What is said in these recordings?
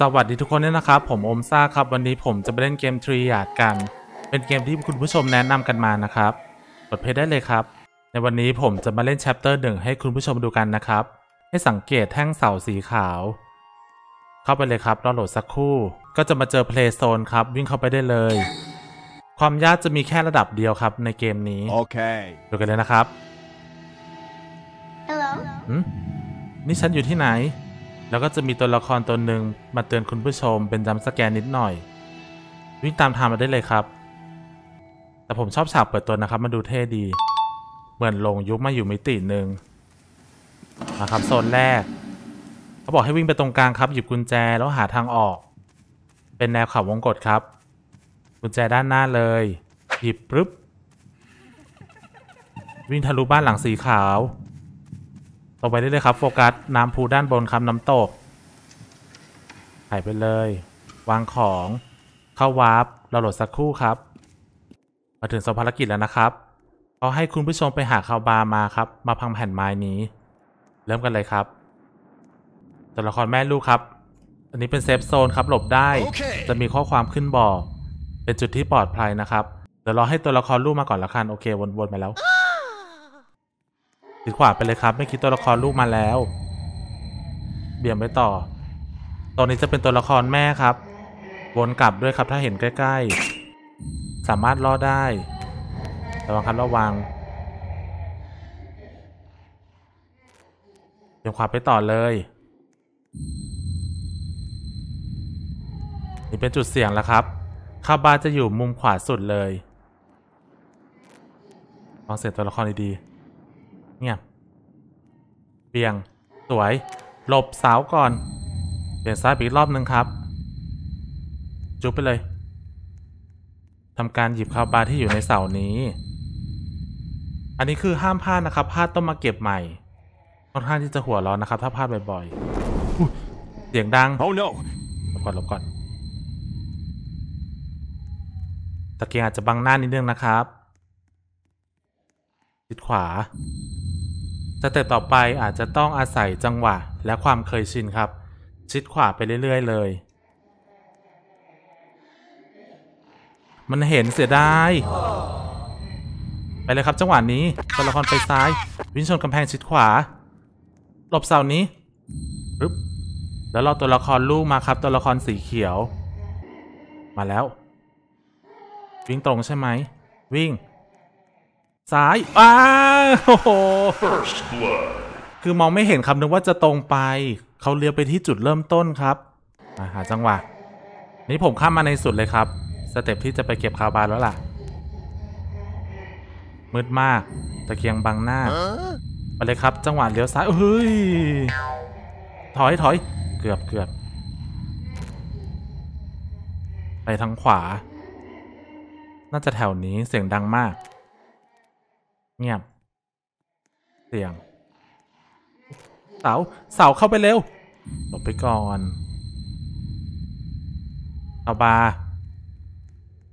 สวัสดีทุกคนนี่ยนะครับ ผมอมซ่า ครับ วันนี้ผมจะไปเล่นเกมทรีอาดกันเป็นเกมที่คุณผู้ชมแนะนำกันมานะครับกดเพลย์ได้เลยครับ ในวันนี้ผมจะมาเล่นแชปเตอร์หนึ่งให้คุณผู้ชมดูกันนะครับ ให้สังเกตแท่งเสาสีขาว เข้าไปเลยครับรอโหลดสักครู่ ก็จะมาเจอเพลย์โซนครับวิ่งเข้าไปได้เลย ความยากจะมีแค่ระดับเดียวครับ ในเกมนี้โอเค ดูกันเลยนะครับ Hello นี่ฉันอยู่ที่ไหนแล้วก็จะมีตัวละครตัวหนึ่งมาเตือนคุณผู้ชมเป็นจำสแกนนิดหน่อย วิ่งตาม ทางมาได้เลยครับ แต่ผมชอบฉากเปิดตัวนะครับมันดูเท่ดี เหมือนลงยุคมาอยู่ มิติหนึ่งนะครับ โซน แรกเขาบอกให้วิ่งไปตรงกลาง ครับ หยิบ กุญแจแล้วหาทางออก เป็นแนวขขาวงกดครับ กุญแจด้านหน้าเลยหยิบปึ๊บวิ่งทะลุบ้านหลังสีขาวอกไปเรื่อยๆครับ โฟกัส น้ำพูด้านบนครับน้ำตกถ่ายไปเลย วางของเข้าวาร์ปเราโหลดสักครู่ครับ มาถึงสภารกิจแล้วนะครับเขาให้คุณผู้ชมไปหาคาวบามาครับ มาพังแผ่นไม้นี้ เริ่มกันเลยครับ ตัวละครแม่ลูกครับ อันนี้เป็นเซฟโซนครับ หลบได้ okay. จะมีข้อความขึ้นบอกเป็นจุดที่ปลอดภัยนะครับเดี๋ยวรอให้ตัวละครลูกมาก่อนละคันโอเควนๆไปแล้วดอขวาไปเลยครับ ไม่คิดตัวละครลูกมาแล้วเบี่ยงไปต่อ ตอนนี้จะเป็นตัวละครแม่ครับวนกลับด้วยครับ ถ้าเห็นใกล้ๆ สามารถลอดได้ระวังครับระวังเบี่ยงขวาไปต่อเลย นี่เป็นจุดเสี่ยงแล้วครับคาบาจะอยู่มุมขวาสุดเลยลองเสร็จตัวละครดีๆเงียบเบี่ยง สวย หลบเสาก่อน เปลี่ยนซ้ายอีกรอบหนึ่งครับ จุ๊บไปเลยทำการหยิบคาบาที่อยู่ในเสานี้ อันนี้คือห้ามพลาดนะครับ พลาดต้องมาเก็บใหม่ ค่อนข้างที่จะหัวร้อนนะครับถ้าพลาดบ่อยๆเสียงดัง oh, no. หลบก่อนหลบก่อน ตะเกียงอาจจะบังหน้านิดนึงนะครับติดขวาสเต็ปต่อไปอาจจะต้องอาศัยจังหวะและความเคยชินครับ ชิดขวาไปเรื่อย ๆเลย มันเห็นเสียดายไปเลยครับ จังหวะนี้ ตัวละคร ไปซ้าย วิ่งชนกำแพงชิดขวาหลบเสานี้ปึ๊บแล้วรอ ตัวละครลูก มาครับ ตัวละครสีเขียว มาแล้ว วิ่งตรงใช่ไหมวิ่งซ้าย อ้าโอ้โห First blood คือมองไม่เห็นครับนึกว่าจะตรงไป เขาเลี้ยวไปที่จุดเริ่มต้นครับมาหา จังหวะ นี่ผมข้ามมาในสุดเลยครับ สเต็ปที่จะไปเก็บคา์บานแล้วล่ะ มืดมากตะเคียง บัง หน้าไปเลยครับ จังหวะเลี้ยว ซ้ายเฮ้ย ถอยถอยเกือบเกือบ ไปทางขวา น่าจะแถวนี้เสียงดังมากเงียบเสียงเสาเสาเข้าไปเร็ว หลบไปก่อนเอาบา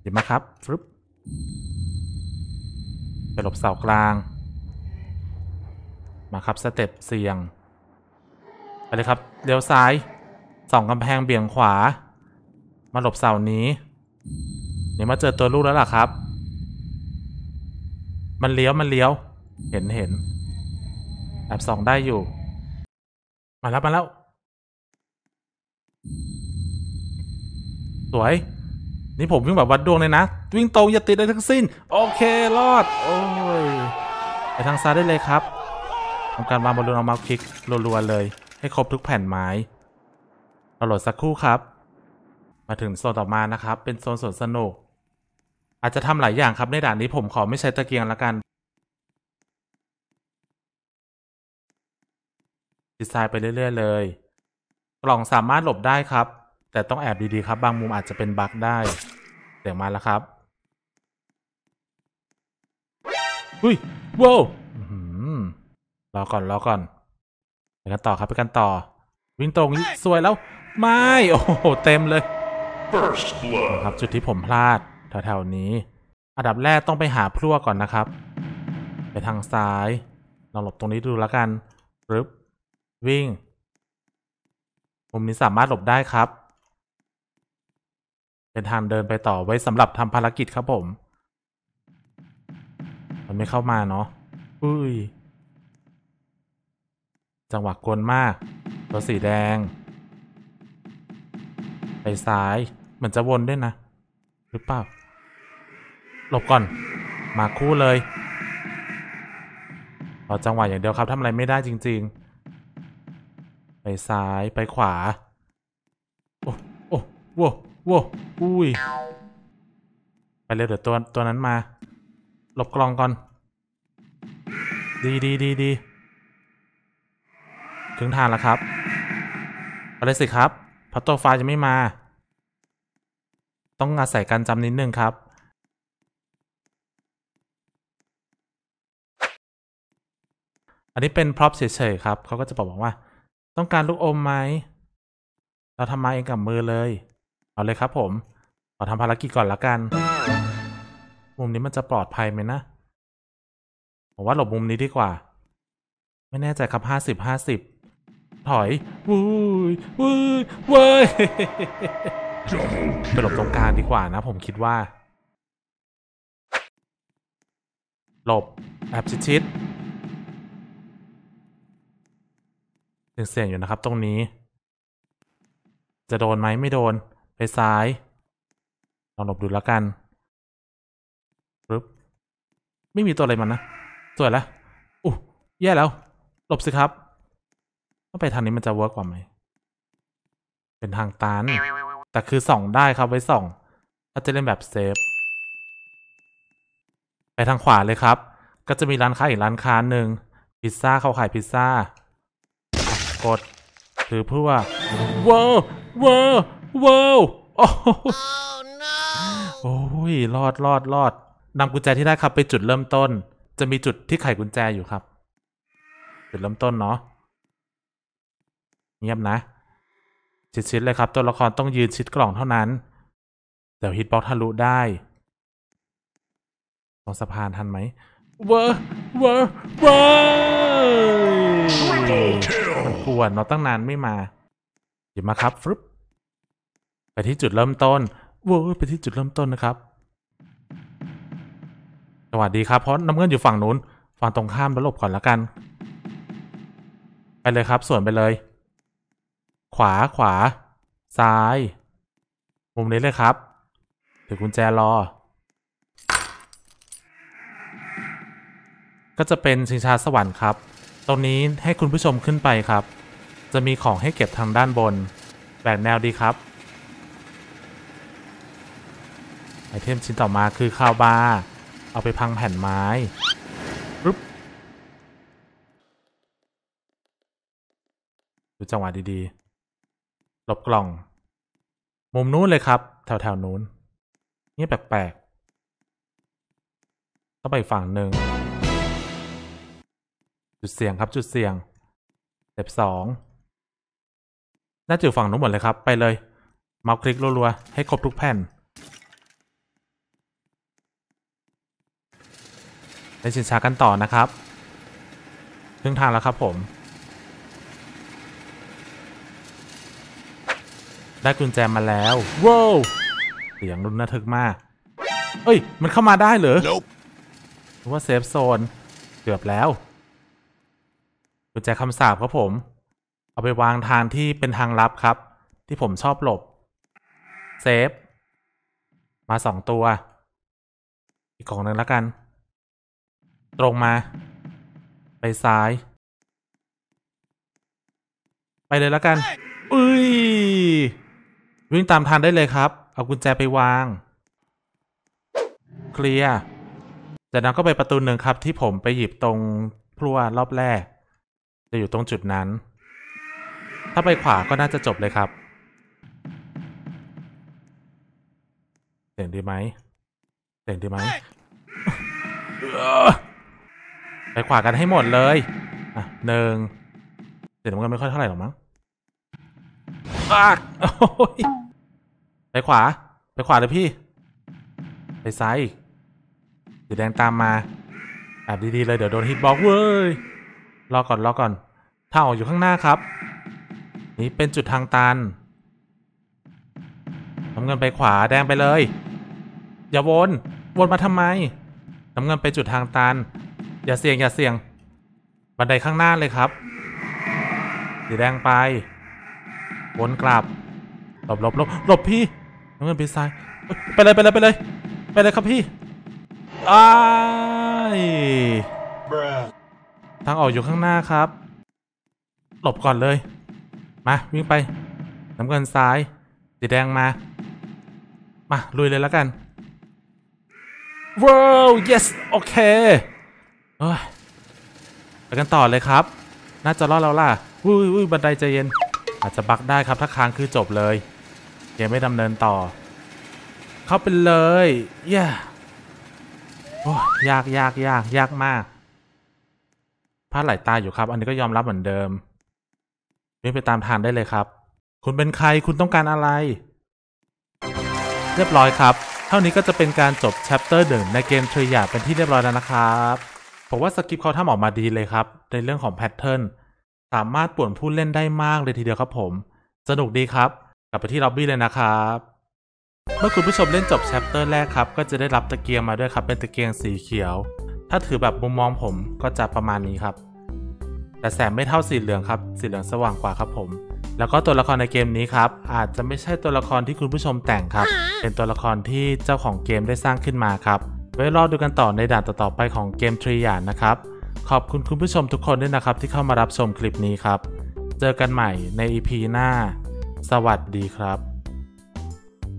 หยวมาครับฟึบไปหลบเสากลาง มาครับสเต็ป เสียง ไปเลยครับเลี้ยวซ้ายส่องกำแพงเบี่ยงขวา มาหลบเสานี้เดี๋ยวมาเจอตัวลูกแล้วล่ะครับมันเลี้ยวมันเลี้ยว เห็นเห็นแอบสองได้อยู่ มาแล้วมาแล้ว สวยนี่ผมวิ่งแบบวัดดวงเลยนะวิ่งตรงอย่าติดอะไรทั้งสิ้น โอเครอด โอ้ยไปทางซ้ายได้เลยครับทำการวางบอลลูนเอามาคลิกรัวๆเลย ให้ครบทุกแผ่นไม้เราโหลดสักครู่ครับ มาถึงโซนต่อมานะครับ เป็นโซนสนุกอาจจะทำหลายอย่างครับในด่านนี้ ผมขอไม่ใช้ตะเกียงละกันดีไซน์ไปเรื่อย ๆ เลยกล่องสามารถหลบได้ครับ แต่ต้องแอบดี ๆ ครับ บางมุมอาจจะเป็น บั๊กได้เดี๋ยวมาแล้วครับอุ้ยว้าวรอก่อนรอก่อนไปกันต่อครับไปกันต่อ วิ่งตรงสวยแล้ว ไม่ โอ้โหเต็มเลยครับจุดที่ผมพลาดแถวๆนี้อันดับแรกต้องไปหาพลั่ว ก่อนนะครับ ไปทางซ้ายเราหลบตรงนี้ดูแล้วกันรึบวิ่งมุมนี้สามารถหลบได้ครับ เป็นทางเดินไปต่อ ไว้สำหรับทำภารกิจครับ ผมมันไม่ เข้ามาเนาะอุ้ย จังหวะกวนมาก ตัว สี แดง ไปซ้ายเหมือนจะวน ด้วย นะหรือเปล่าหลบก่อนมาคู่เลยรอจังหวะอย่างเดียวครับทำอะไรไม่ได้จริงๆ ไปซ้ายไปขวาโอ้โอ้ว้โอุ้ยไปเลยเดี๋ยวตัวตัวนั้นมาหลบกลองก่อน ดีดีดีดีถึงทานแล้วครับอะไรสิ ครับพัตโตฟ้าจะไม่มา ต้องอาศัยการจำนิดนึงครับอันนี้เป็น พร็อพเฉยๆครับเขาก็จะบอกว่า ต้องการลูกอมไหม เราทำมา เอง กับมือเลย เอา เลยครับ ผมขอทำภารกิจก่อนละกัน มุมนี้มันจะปลอดภัยไหมนะ ผม ว่าหลบมุมนี้ดีกว่า ไม่แน่ใจครับห้าสิบ ห้าสิบ ถอยวุ้ยวุ้ยเว้ยไปหลบตรงกลางดีกว่านะ ผมคิดว่าหลบแอบชิดๆถึงเสี่ยงอยู่นะครับ ตรงนี้ จะโดนไหม ไม่โดน ไปซ้ายลอง หลบดูแล้วกันปึ๊บไม่มีตัวอะไรมันนะ สวยแล้วอู้แย่แล้วหลบสิครับถ้าไป ทาง นี้มันจะเวิร์กกว่าไหม เป็นทางตันแต่คือ ส่องได้ ครับไว้ส่องถ้าจะเล่นแบบ เซฟ ไปทางขวาเลยครับ ก็จะมีร้านค้าอีกร้านค้าหนึ่งพิซซ่าเขาขายพิซซ่ากดถือพูดว่าว้าวว้าวว้าวโอ้โห้ยรอดรอดรอดนำกุญแจที่ได้ครับไปจุดเริ่มต้น จะมีจุดที่ไขกุญแจอยู่ครับจุดเริ่มต้นเนาะเงียบนะ ชิดๆเลยครับ ตัวละครต้องยืนชิดกล่องเท่านั้น เดี๋ยวฮิตบ็อกทะลุได้ตรงสะพานทันไหมเวอร์เวอร์เวอร์กวนเราตั้งนาน ไม่มาเดี๋ยวมา ครับฟึบไปที่จุดเริ่มต้นเว้ไปที่จุดเริ่มต้นนะครับ สวัสดี ครับ เพราะน้ำเงินอยู่ฝั่งนู้น ฝั่ง ตรงข้ามแล้วหลบก่อนละกัน ไปเลยครับ ส่วนไปเลย ขวาขวา ซ้าย มุมนี้เลยครับถือกุญแจรอ ก็จะเป็นชิงชาสวรรค์ครับตรงนี้ให้คุณผู้ชมขึ้นไปครับ จะมีของให้เก็บทางด้านบน แบบแนวดีครับ ไอเทมชิ้นต่อมาคือข้าวบาร์ เอาไปพังแผ่นไม้รึบดูจังหวะดีๆ หลบกล่อง มุมนู้นเลยครับ แถวๆนู้น นี่แปลกๆต้องไปฝั่งหนึ่งจุดเสี่ยงครับ จุดเสี่ยงเต็บสองน่าจะฝั่งนู้นหมดเลยครับไปเลยเมาส์คลิกรัวๆ ให้ครบทุกแผ่นไปชินช้ากันต่อนะครับครึ่งทางแล้วครับผม ได้กุญแจมาแล้วว้าวเสียงรุนระทึกมากเอ้ย มันเข้ามาได้เหรอ nope. ว่าเซฟโซนเกือบแล้วกุญแจคำสาบครับผม เอาไปวางทางที่เป็นทางลับครับ ที่ผมชอบหลบเซฟมาสองตัว อีกของหนึ่งแล้วกัน ตรงมา ไปซ้าย ไปเลยแล้วกันอุ้ยวิ่งตามทางได้เลยครับ เอากุญแจไปวางเคลียร์จากนั้นก็ไปประตูหนึ่งครับ ที่ผมไปหยิบตรงพลัวรอบแรกจะ อยู่ ตรง จุดนั้น ถ้าไปขวาก็น่าจะจบเลยครับ เสียงดีไหมเสียงดีไหม ไปขวากันให้หมดเลย อ่ะหนึ่ง เสียงมันก็ไม่ค่อยเท่าไหร่ หรอกมั้ง ไปขวา ไปขวาเลยพี่ ไปซ้ายอีกสีแดงตามมาแอบดี ๆ เลย เดี๋ยวโดน ฮิตบล็อกเว้ยรอก่อนรอก่อนทางออกอยู่ข้างหน้าครับ นี่เป็นจุดทางตันน้ำเงินไปขวาแดงไปเลย อย่าวน วนมาทำไมน้ำเงินไปจุดทางตัน อย่าเสี่ยงอย่าเสี่ยง บันไดข้างหน้าเลยครับ สีแดงไป วนกลับ หลบหลบหลบหลบพี่น้ำเงินไปซ้ายไปเลยไปเลยไปเลย ไปเลยครับพี่อ้ายทางออกอยู่ข้างหน้าครับ หลบก่อนเลย มา วิ่งไป น้ำเงินซ้าย สีแดงมา มาลุยเลยแล้วกัน ว้าว yes โอเค เฮ้ยไปกันต่อเลยครับ น่าจะรอดแล้วล่ะ วุ้ยวุ้ยบันไดใจเย็น อาจจะบักได้ครับ ถ้าค้างคือจบเลยเกมไม่ดำเนินต่อ เข้าไปเลยเย้ยยากยากยากยากมากพลาดหลายตาอยู่ครับ อันนี้ก็ยอมรับเหมือนเดิมวิ่งไปตามทางได้เลยครับ คุณเป็นใคร คุณต้องการอะไร เรียบร้อยครับ เท่านี้ก็จะเป็นการจบแชปเตอร์หนึ่งในเกมทริยาเป็นที่เรียบร้อยแล้วนะครับ ผมว่าสกิปเขาทำออกมาดีเลยครับ ในเรื่องของแพทเทิร์น สามารถป่วนผู้เล่นได้มากเลยทีเดียวครับผม สนุกดีครับ กลับไปที่ล็อบบี้เลยนะครับ เมื่อคุณผู้ชมเล่นจบแชปเตอร์แรกครับ ก็จะได้รับตะเกียงมาด้วยครับ เป็นตะเกียงสีเขียวถ้าถือแบบมุมมองผมก็จะประมาณนี้ครับ แต่แสงไม่เท่าสีเหลืองครับ สีเหลืองสว่างกว่าครับผม แล้วก็ตัวละครในเกมนี้ครับอาจจะไม่ใช่ตัวละครที่คุณผู้ชมแต่งครับ เป็นตัวละครที่เจ้าของเกมได้สร้างขึ้นมาครับ ไว้รอดูกันต่อในด่านต่อๆ ไปของเกมทรีหยานนะครับ ขอบคุณคุณผู้ชมทุกคนด้วยนะครับ ที่เข้ามารับชมคลิปนี้ครับ เจอกันใหม่ใน EP หน้า สวัสดีครับ